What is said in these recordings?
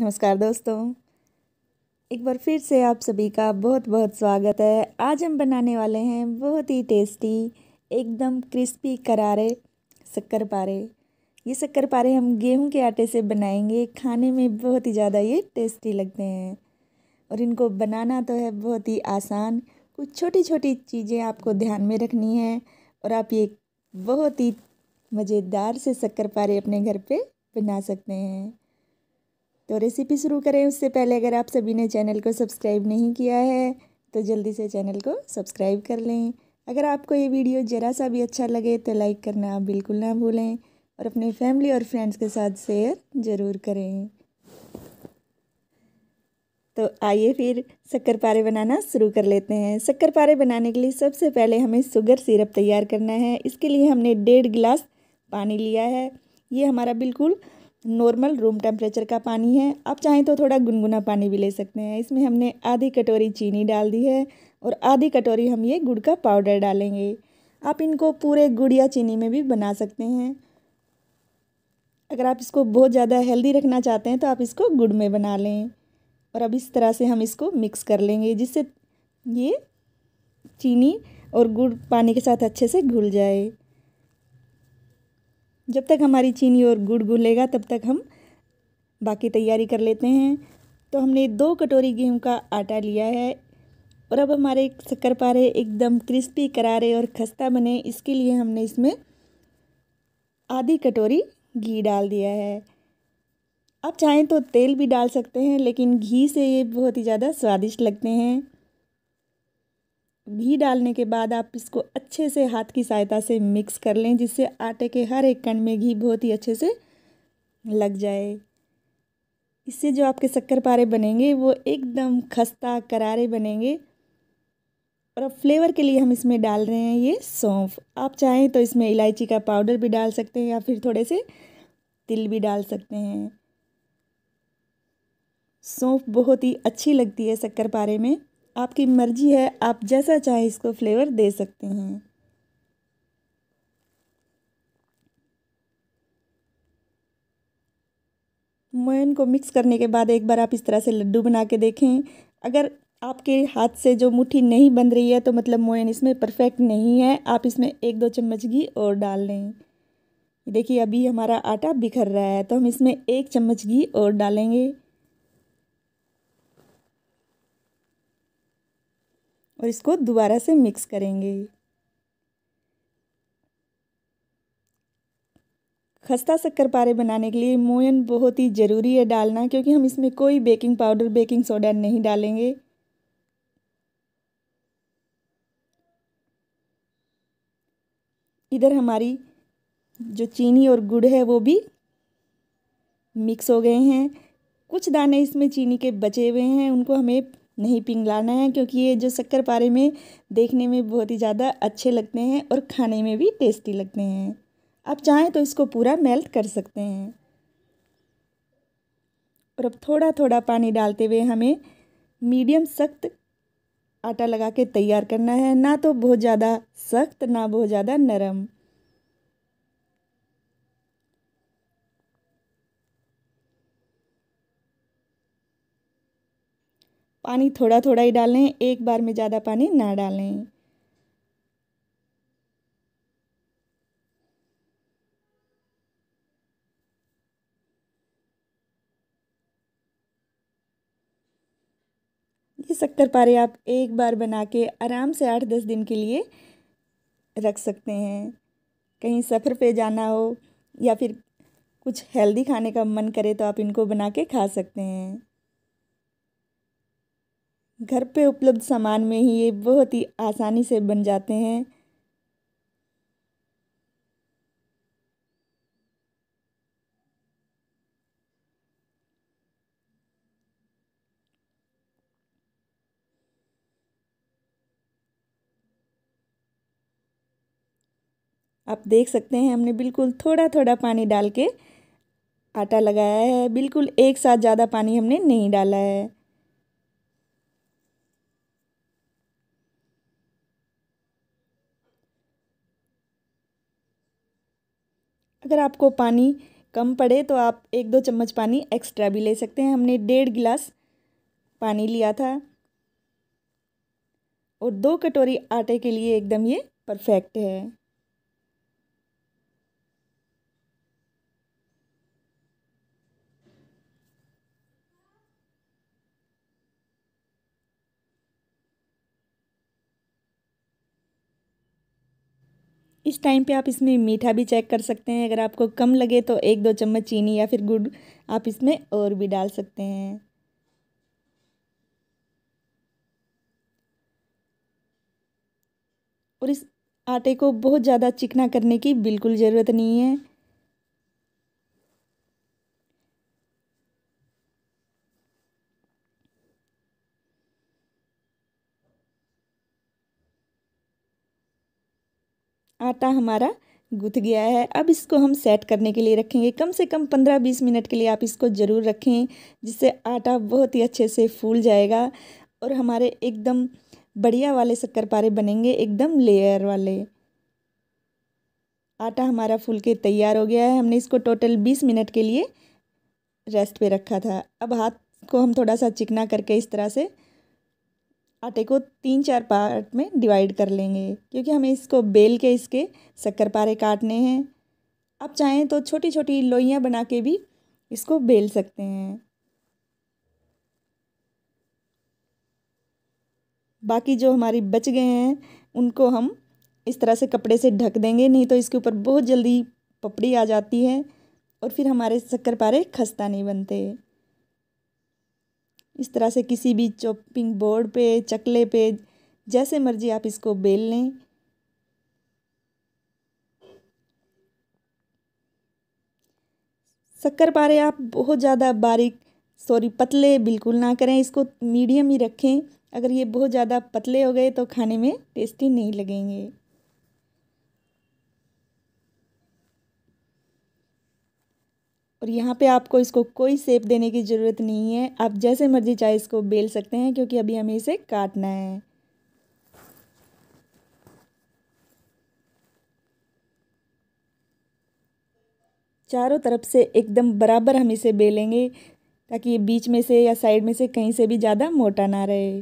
नमस्कार दोस्तों एक बार फिर से आप सभी का बहुत बहुत स्वागत है आज हम बनाने वाले हैं बहुत ही टेस्टी एकदम क्रिस्पी करारे शक्कर पारे ये शक्कर पारे हम गेहूं के आटे से बनाएंगे खाने में बहुत ही ज़्यादा ये टेस्टी लगते हैं और इनको बनाना तो है बहुत ही आसान कुछ छोटी छोटी चीज़ें आपको ध्यान में रखनी है और आप ये बहुत ही मज़ेदार से शक्कर पारे अपने घर पे बना सकते हैं तो रेसिपी शुरू करें उससे पहले अगर आप सभी ने चैनल को सब्सक्राइब नहीं किया है तो जल्दी से चैनल को सब्सक्राइब कर लें अगर आपको ये वीडियो ज़रा सा भी अच्छा लगे तो लाइक करना आप बिल्कुल ना भूलें और अपने फैमिली और फ्रेंड्स के साथ शेयर ज़रूर करें तो आइए फिर शक्कर पारे बनाना शुरू कर लेते हैं शक्कर पारे बनाने के लिए सबसे पहले हमें शुगर सिरप तैयार करना है इसके लिए हमने डेढ़ गिलास पानी लिया है ये हमारा बिल्कुल नॉर्मल रूम टेम्परेचर का पानी है आप चाहें तो थोड़ा गुनगुना पानी भी ले सकते हैं इसमें हमने आधी कटोरी चीनी डाल दी है और आधी कटोरी हम ये गुड़ का पाउडर डालेंगे आप इनको पूरे गुड़ या चीनी में भी बना सकते हैं अगर आप इसको बहुत ज़्यादा हेल्दी रखना चाहते हैं तो आप इसको गुड़ में बना लें और अब इस तरह से हम इसको मिक्स कर लेंगे जिससे ये चीनी और गुड़ पानी के साथ अच्छे से घुल जाए जब तक हमारी चीनी और गुड़ घुलेगा तब तक हम बाकी तैयारी कर लेते हैं तो हमने दो कटोरी गेहूं का आटा लिया है और अब हमारे शक्कर पारे एकदम क्रिस्पी करारे और खस्ता बने इसके लिए हमने इसमें आधी कटोरी घी डाल दिया है आप चाहें तो तेल भी डाल सकते हैं लेकिन घी से ये बहुत ही ज़्यादा स्वादिष्ट लगते हैं घी डालने के बाद आप इसको अच्छे से हाथ की सहायता से मिक्स कर लें जिससे आटे के हर एक कण में घी बहुत ही अच्छे से लग जाए इससे जो आपके शक्कर पारे बनेंगे वो एकदम खस्ता करारे बनेंगे और अब फ्लेवर के लिए हम इसमें डाल रहे हैं ये सौंफ आप चाहें तो इसमें इलायची का पाउडर भी डाल सकते हैं या फिर थोड़े से तिल भी डाल सकते हैं सौंफ बहुत ही अच्छी लगती है शक्कर पारे में आपकी मर्जी है आप जैसा चाहे इसको फ्लेवर दे सकते हैं मोयन को मिक्स करने के बाद एक बार आप इस तरह से लड्डू बना के देखें अगर आपके हाथ से जो मुट्ठी नहीं बन रही है तो मतलब मोयन इसमें परफेक्ट नहीं है आप इसमें एक दो चम्मच घी और डाल लें देखिए अभी हमारा आटा बिखर रहा है तो हम इसमें एक चम्मच घी और डालेंगे और इसको दोबारा से मिक्स करेंगे खस्ता शक्कर पारे बनाने के लिए मोयन बहुत ही ज़रूरी है डालना क्योंकि हम इसमें कोई बेकिंग पाउडर बेकिंग सोडा नहीं डालेंगे इधर हमारी जो चीनी और गुड़ है वो भी मिक्स हो गए हैं कुछ दाने इसमें चीनी के बचे हुए हैं उनको हमें नहीं पिघलाना है क्योंकि ये जो शक्कर पारे में देखने में बहुत ही ज़्यादा अच्छे लगते हैं और खाने में भी टेस्टी लगते हैं आप चाहें तो इसको पूरा मेल्ट कर सकते हैं और अब थोड़ा थोड़ा पानी डालते हुए हमें मीडियम सख्त आटा लगा के तैयार करना है ना तो बहुत ज़्यादा सख्त ना बहुत ज़्यादा नरम पानी थोड़ा थोड़ा ही डालें एक बार में ज़्यादा पानी ना डालें ये शक्कर पारे आप एक बार बना के आराम से आठ दस दिन के लिए रख सकते हैं कहीं सफ़र पे जाना हो या फिर कुछ हेल्दी खाने का मन करे तो आप इनको बना के खा सकते हैं घर पे उपलब्ध सामान में ही ये बहुत ही आसानी से बन जाते हैं आप देख सकते हैं हमने बिल्कुल थोड़ा थोड़ा पानी डाल के आटा लगाया है बिल्कुल एक साथ ज़्यादा पानी हमने नहीं डाला है अगर आपको पानी कम पड़े तो आप एक दो चम्मच पानी एक्स्ट्रा भी ले सकते हैं हमने डेढ़ गिलास पानी लिया था और दो कटोरी आटे के लिए एकदम ये परफेक्ट है इस टाइम पे आप इसमें मीठा भी चेक कर सकते हैं अगर आपको कम लगे तो एक दो चम्मच चीनी या फिर गुड़ आप इसमें और भी डाल सकते हैं और इस आटे को बहुत ज़्यादा चिकना करने की बिल्कुल ज़रूरत नहीं है आटा हमारा गुथ गया है अब इसको हम सेट करने के लिए रखेंगे कम से कम पंद्रह बीस मिनट के लिए आप इसको ज़रूर रखें जिससे आटा बहुत ही अच्छे से फूल जाएगा और हमारे एकदम बढ़िया वाले शक्करपारे बनेंगे एकदम लेयर वाले आटा हमारा फूल के तैयार हो गया है हमने इसको टोटल बीस मिनट के लिए रेस्ट पे रखा था अब हाथ को हम थोड़ा सा चिकना करके इस तरह से आटे को तीन चार पार्ट में डिवाइड कर लेंगे क्योंकि हमें इसको बेल के इसके शक्कर पारे काटने हैं आप चाहें तो छोटी छोटी लोइयाँ बना के भी इसको बेल सकते हैं बाकी जो हमारी बच गए हैं उनको हम इस तरह से कपड़े से ढक देंगे नहीं तो इसके ऊपर बहुत जल्दी पपड़ी आ जाती है और फिर हमारे शक्कर पारे खस्ता नहीं बनते इस तरह से किसी भी चॉपिंग बोर्ड पे चकले पे जैसे मर्जी आप इसको बेल लें शक्कर पारे आप बहुत ज़्यादा बारीक सॉरी पतले बिल्कुल ना करें इसको मीडियम ही रखें अगर ये बहुत ज़्यादा पतले हो गए तो खाने में टेस्टी नहीं लगेंगे और यहाँ पे आपको इसको कोई सेप देने की ज़रूरत नहीं है आप जैसे मर्जी चाहे इसको बेल सकते हैं क्योंकि अभी हमें इसे काटना है चारों तरफ से एकदम बराबर हम इसे बेलेंगे ताकि ये बीच में से या साइड में से कहीं से भी ज़्यादा मोटा ना रहे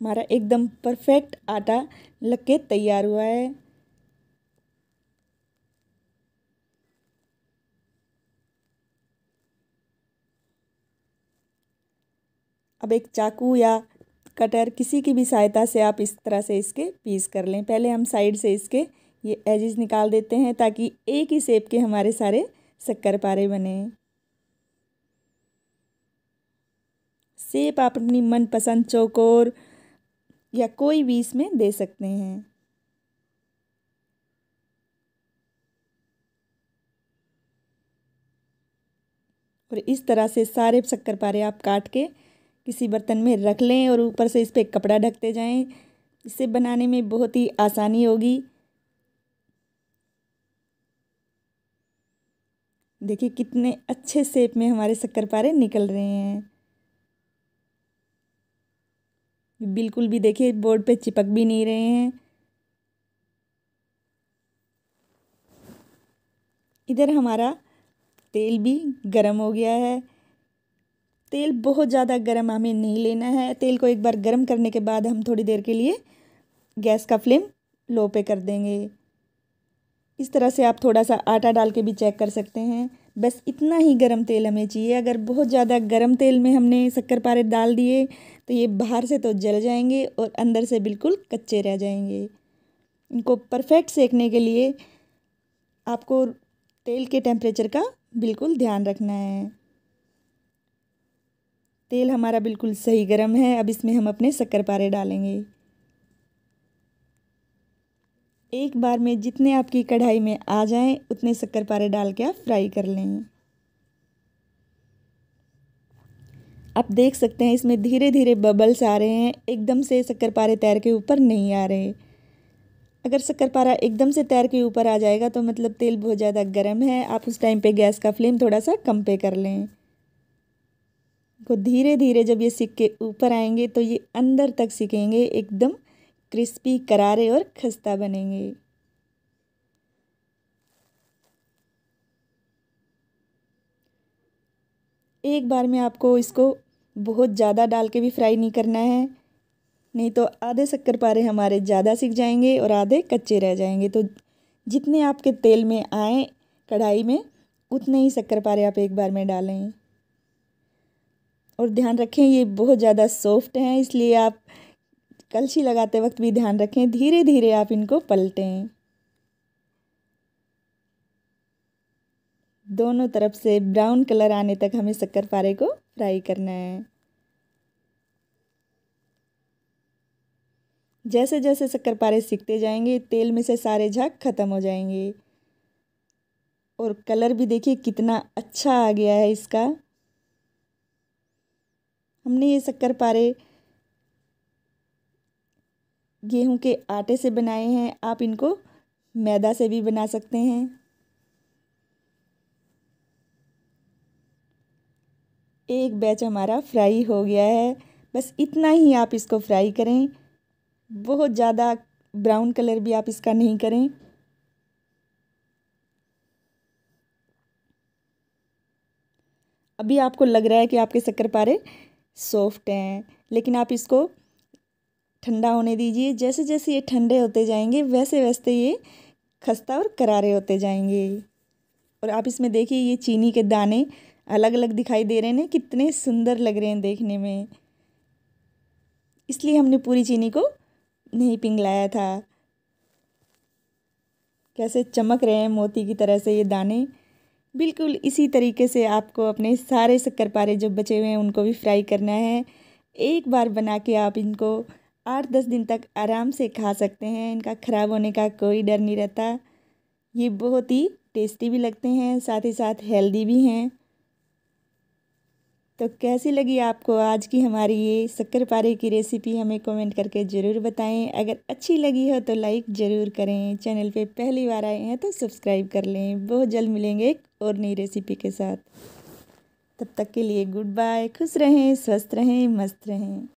हमारा एकदम परफेक्ट आटा लग के तैयार हुआ है अब एक चाकू या कटर किसी की भी सहायता से आप इस तरह से इसके पीस कर लें पहले हम साइड से इसके ये एजेस निकाल देते हैं ताकि एक ही सेप के हमारे सारे शक्कर पारे बने सेप आप अपनी मनपसंद चौकोर या कोई भी इसमें दे सकते हैं और इस तरह से सारे शक्कर पारे आप काट के किसी बर्तन में रख लें और ऊपर से इस पर कपड़ा ढकते जाएं इसे बनाने में बहुत ही आसानी होगी देखिए कितने अच्छे शेप में हमारे पारे निकल रहे हैं बिल्कुल भी देखिए बोर्ड पे चिपक भी नहीं रहे हैं इधर हमारा तेल भी गरम हो गया है तेल बहुत ज़्यादा गर्म हमें नहीं लेना है तेल को एक बार गर्म करने के बाद हम थोड़ी देर के लिए गैस का फ्लेम लो पे कर देंगे इस तरह से आप थोड़ा सा आटा डाल के भी चेक कर सकते हैं बस इतना ही गर्म तेल हमें चाहिए अगर बहुत ज़्यादा गर्म तेल में हमने शक्कर पारे डाल दिए तो ये बाहर से तो जल जाएंगे और अंदर से बिल्कुल कच्चे रह जाएंगे इनको परफेक्ट सेकने के लिए आपको तेल के टेम्परेचर का बिल्कुल ध्यान रखना है तेल हमारा बिल्कुल सही गर्म है अब इसमें हम अपने शक्कर पारे डालेंगे एक बार में जितने आपकी कढ़ाई में आ जाएं उतने शक्कर पारे डाल के आप फ्राई कर लें आप देख सकते हैं इसमें धीरे धीरे बबल्स आ रहे हैं एकदम से शक्कर पारे तैर के ऊपर नहीं आ रहे अगर शक्कर पारा एकदम से तैर के ऊपर आ जाएगा तो मतलब तेल बहुत ज़्यादा गर्म है आप उस टाइम पे गैस का फ्लेम थोड़ा सा कम पे कर लें को धीरे धीरे जब ये सिक्के ऊपर आएंगे तो ये अंदर तक सिकेंगे एकदम क्रिस्पी करारे और खस्ता बनेंगे एक बार में आपको इसको बहुत ज़्यादा डाल के भी फ्राई नहीं करना है नहीं तो आधे शक्कर पारे हमारे ज़्यादा सिक जाएंगे और आधे कच्चे रह जाएंगे तो जितने आपके तेल में आए कढ़ाई में उतने ही शक्कर पारे आप एक बार में डालें और ध्यान रखें ये बहुत ज़्यादा सॉफ्ट हैं इसलिए आप कलछी लगाते वक्त भी ध्यान रखें धीरे धीरे आप इनको पलटें दोनों तरफ से ब्राउन कलर आने तक हमें शक्कर पारे को फ्राई करना है जैसे जैसे शक्कर पारे सीखते जाएंगे तेल में से सारे झाग ख़त्म हो जाएंगे और कलर भी देखिए कितना अच्छा आ गया है इसका हमने ये शक्कर पारे गेहूं के आटे से बनाए हैं आप इनको मैदा से भी बना सकते हैं एक बैच हमारा फ्राई हो गया है बस इतना ही आप इसको फ्राई करें बहुत ज़्यादा ब्राउन कलर भी आप इसका नहीं करें अभी आपको लग रहा है कि आपके शक्कर पारे सॉफ्ट हैं लेकिन आप इसको ठंडा होने दीजिए जैसे जैसे ये ठंडे होते जाएंगे वैसे वैसे ये खस्ता और करारे होते जाएंगे और आप इसमें देखिए ये चीनी के दाने अलग अलग दिखाई दे रहे हैं कितने सुंदर लग रहे हैं देखने में इसलिए हमने पूरी चीनी को नहीं पिघलाया था कैसे चमक रहे हैं मोती की तरह से ये दाने बिल्कुल इसी तरीके से आपको अपने सारे शक्कर पारे जो बचे हुए हैं उनको भी फ्राई करना है एक बार बना के आप इनको आठ दस दिन तक आराम से खा सकते हैं इनका ख़राब होने का कोई डर नहीं रहता ये बहुत ही टेस्टी भी लगते हैं साथ ही साथ हेल्दी भी हैं तो कैसी लगी आपको आज की हमारी ये शक्कर पारे की रेसिपी हमें कमेंट करके ज़रूर बताएं अगर अच्छी लगी हो तो लाइक ज़रूर करें चैनल पे पहली बार आए हैं तो सब्सक्राइब कर लें बहुत जल्द मिलेंगे और नई रेसिपी के साथ तब तक के लिए गुड बाय खुश रहें स्वस्थ रहें मस्त रहें